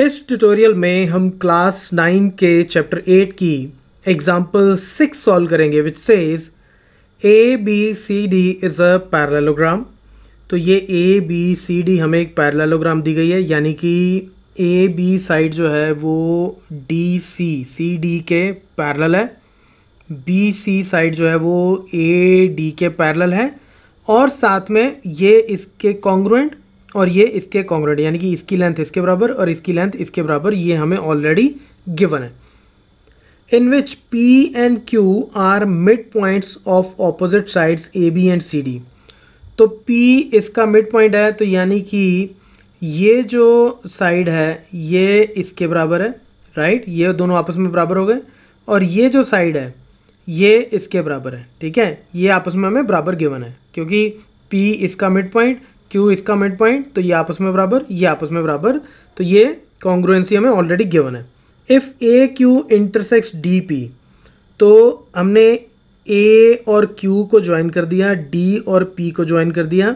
इस ट्यूटोरियल में हम क्लास नाइन के चैप्टर एट की एग्जाम्पल सिक्स सॉल्व करेंगे which says A B C D is a parallelogram तो ये ए बी सी डी हमें एक पैरलोग्राम दी गई है यानी कि ए बी साइड जो है वो डी सी सी डी के पैरल है बी सी साइड जो है वो ए डी के पैरल है और साथ में ये इसके कॉन्ग्रुएंट और ये इसके कॉन्ग्रेड यानी कि इसकी लेंथ इसके बराबर और इसकी लेंथ इसके बराबर ये हमें ऑलरेडी गिवन है in which P and Q are mid points of opposite sides A B and C D तो पी इसका मिड पॉइंट है तो यानी कि ये जो साइड है ये इसके बराबर है राइट ये दोनों आपस में बराबर हो गए और ये जो साइड है ये इसके बराबर है ठीक है ये आपस में हमें बराबर गिवन है क्योंकि पी इसका मिड पॉइंट क्यू इसका मिड पॉइंट तो ये आपस में बराबर ये आपस में बराबर तो ये कॉन्ग्रुएंसी हमें ऑलरेडी गिवन है if A Q intersects D P तो हमने ए और क्यू को ज्वाइन कर दिया डी और पी को ज्वाइन कर दिया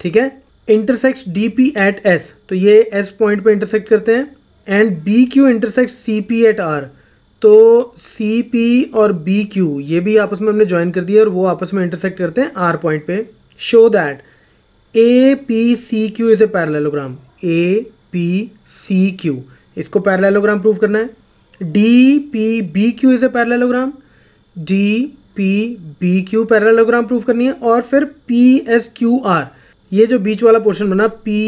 ठीक है intersects D P at S तो ये एस पॉइंट पे इंटरसेक्ट करते हैं and B Q intersect C P at R तो सी पी और बी क्यू ये भी आपस में हमने ज्वाइन कर दिया और वो आपस में इंटरसेक्ट करते हैं आर पॉइंट पे show that A P C Q is a parallelogram A P C Q इसको पैरलेलोग्राम प्रूव करना है D P B Q is a parallelogram D P B Q parallelogram prove करनी है और फिर पी एस क्यू आर ये जो बीच वाला पोर्शन बना पी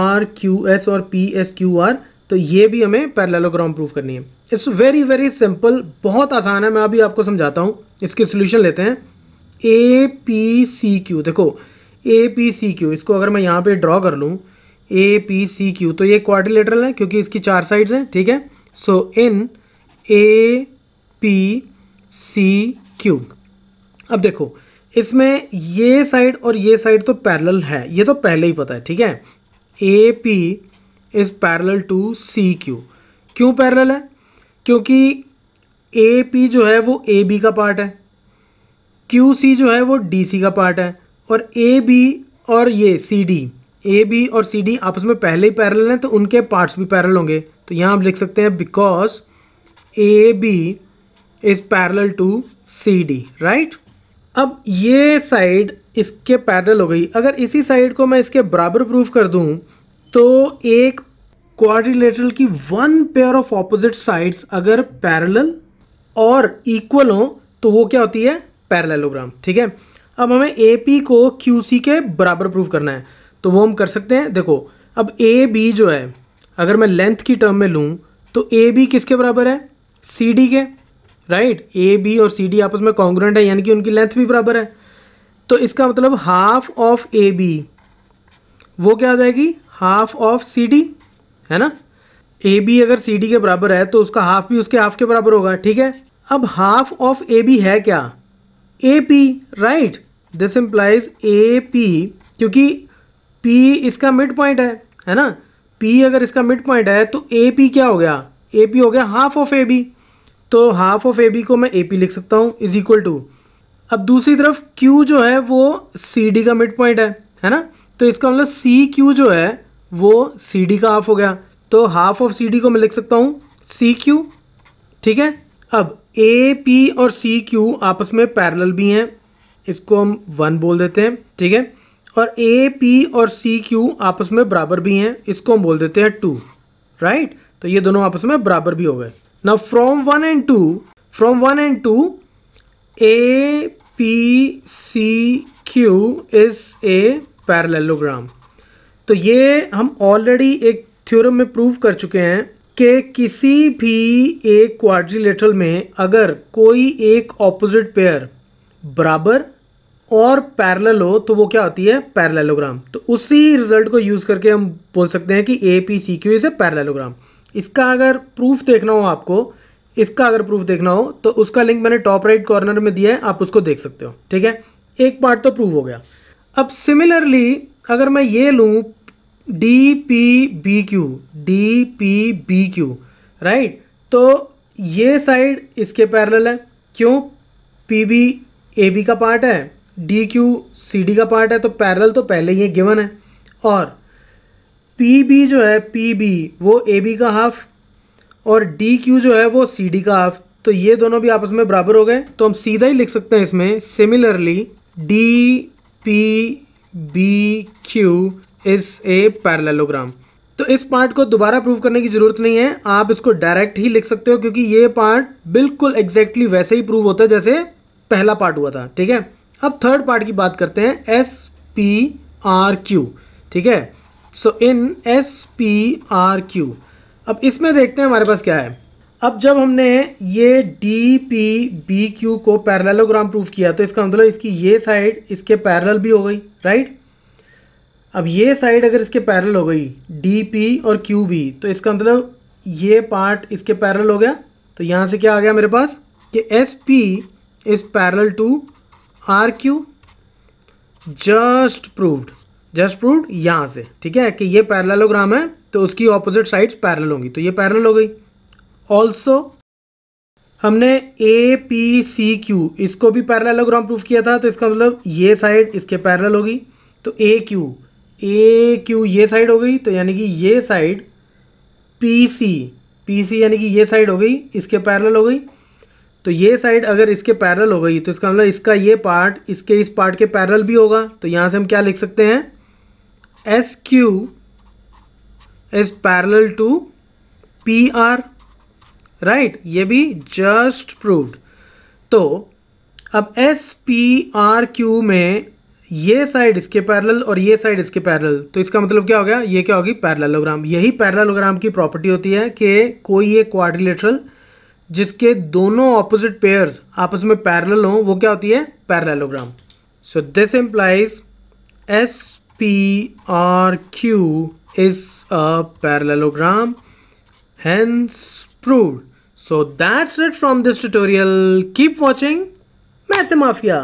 आर क्यू एस और पी एस क्यू आर तो ये भी हमें पैरलेलोग्राम प्रूव करनी है इट्स वेरी वेरी सिंपल बहुत आसान है मैं अभी आपको समझाता हूँ इसके सोल्यूशन लेते हैं ए पी सी क्यू देखो ए पी सी क्यू इसको अगर मैं यहाँ पे ड्रॉ कर लूँ ए पी सी क्यू तो ये क्वाड्रिलेटरल है क्योंकि इसकी चार साइड्स हैं ठीक है सो इन ए पी सी क्यू अब देखो इसमें ये साइड और ये साइड तो पैरेलल है ये तो पहले ही पता है ठीक है A P is parallel to C Q क्यों पैरेलल है क्योंकि ए पी जो है वो ए बी का पार्ट है क्यू सी जो है वो डी सी का पार्ट है और ए बी और ये सी डी ए बी और सी डी आपस में पहले ही पैरल हैं तो उनके पार्ट्स भी पैरल होंगे तो यहाँ आप लिख सकते हैं because A B is parallel to C D right अब ये साइड इसके पैरल हो गई अगर इसी साइड को मैं इसके बराबर प्रूफ कर दूँ तो एक क्वारिलेटरल की one pair of opposite sides अगर पैरल और इक्वल हो तो वो क्या होती है पैरलोग्राम ठीक है अब हमें ए पी को क्यू सी के बराबर प्रूव करना है तो वो हम कर सकते हैं देखो अब ए बी जो है अगर मैं लेंथ की टर्म में लूँ तो ए बी किसके बराबर है सी डी के राइट ए बी और सी डी आपस में कॉन्ग्रेंट है यानी कि उनकी लेंथ भी बराबर है तो इसका मतलब हाफ ऑफ ए बी वो क्या आ जाएगी हाफ ऑफ सी डी है ना ए बी अगर सी डी के बराबर है तो उसका हाफ भी उसके हाफ के बराबर होगा ठीक है अब हाफ ऑफ ए बी है क्या A P right this implies A P क्योंकि पी इसका मिड पॉइंट है है ना पी अगर इसका मिड पॉइंट है तो ए पी क्या हो गया ए पी हो गया हाफ ऑफ ए बी तो हाफ ऑफ ए बी को मैं ए पी लिख सकता हूँ इज इक्वल टू अब दूसरी तरफ क्यू जो है वो सी डी का मिड पॉइंट है है ना तो इसका मतलब सी क्यू जो है वो सी डी का हाफ हो गया तो हाफ ऑफ सी डी को मैं लिख सकता हूँ सी क्यू ठीक है अब ए पी और सी क्यू आपस में पैरेलल भी हैं इसको हम वन बोल देते हैं ठीक है और ए पी और सी क्यू आपस में बराबर भी हैं इसको हम बोल देते हैं टू राइट तो ये दोनों आपस में बराबर भी हो गए ना from one and two from one and two A P C Q is a parallelogram तो ये हम ऑलरेडी एक थ्योरम में प्रूव कर चुके हैं कि किसी भी एक क्वाड्रिलेटरल में अगर कोई एक ऑपोजिट पेयर बराबर और पैरेलल हो तो वो क्या होती है पैरेललोग्राम तो उसी रिजल्ट को यूज़ करके हम बोल सकते हैं कि A P C Q is a parallelogram इसका अगर प्रूफ देखना हो आपको इसका अगर प्रूफ देखना हो तो उसका लिंक मैंने टॉप राइट कॉर्नर में दिया है आप उसको देख सकते हो ठीक है एक पार्ट तो प्रूफ हो गया अब सिमिलरली अगर मैं ये लूँ D P B Q D P B Q right तो ये साइड इसके पैरेलल है क्यों पी बी ए बी का पार्ट है डी क्यू सी डी का पार्ट है तो पैरल तो पहले ही गिवन है और पी बी जो है पी बी वो ए बी का हाफ और डी क्यू जो है वो सी डी का हाफ तो ये दोनों भी आपस में बराबर हो गए तो हम सीधा ही लिख सकते हैं इसमें similarly D P B Q is a parallelogram तो इस पार्ट को दोबारा प्रूव करने की जरूरत नहीं है आप इसको डायरेक्ट ही लिख सकते हो क्योंकि ये पार्ट बिल्कुल एग्जैक्टली exactly वैसे ही प्रूव होता है जैसे पहला पार्ट हुआ था ठीक है अब थर्ड पार्ट की बात करते हैं एस पी आर क्यू ठीक है so in S P R Q अब इसमें देखते हैं हमारे पास क्या है अब जब हमने ये डी पी बी क्यू को पैरलोग्राम प्रूफ किया तो इसका मतलब इसकी ये साइड इसके पैरल भी हो गई राइट अब ये साइड अगर इसके पैरल हो गई डी पी और क्यू बी तो इसका मतलब ये पार्ट इसके पैरल हो गया तो यहाँ से क्या आ गया मेरे पास कि S P is parallel to R Q just proved just proved यहाँ से ठीक है कि ये पैरलोग्राम है तो उसकी ऑपोजिट साइड्स पैरल होंगी तो ये पैरल हो गई ऑल्सो हमने ए पी सी क्यू इसको भी पैरलोग्राम प्रूव किया था तो इसका मतलब ये साइड इसके पैरल होगी तो ए क्यू ए क्यू ये साइड हो गई तो यानी कि ये side P C P C यानी कि ये साइड हो गई इसके पैरल हो गई तो ये साइड अगर इसके पैरल हो गई तो इसका मतलब इसका ये पार्ट इसके इस पार्ट के पैरल भी होगा तो यहाँ से हम क्या लिख सकते हैं S Q is parallel to P R right ये भी जस्ट प्रूव्ड तो अब एस पी आर क्यू में ये साइड इसके पैरल और ये साइड इसके पैरल तो इसका मतलब क्या हो गया ये क्या होगी पैरलोग्राम यही पैरलोग्राम की प्रॉपर्टी होती है कि कोई ये क्वारिलेटरल जिसके दोनों ऑपोजिट पेयर्स आपस में पैरेलल हों वो क्या होती है parallelogram so this implies S P R Q is a parallelogram prove so that's it from this tutorial keep watching Math mafia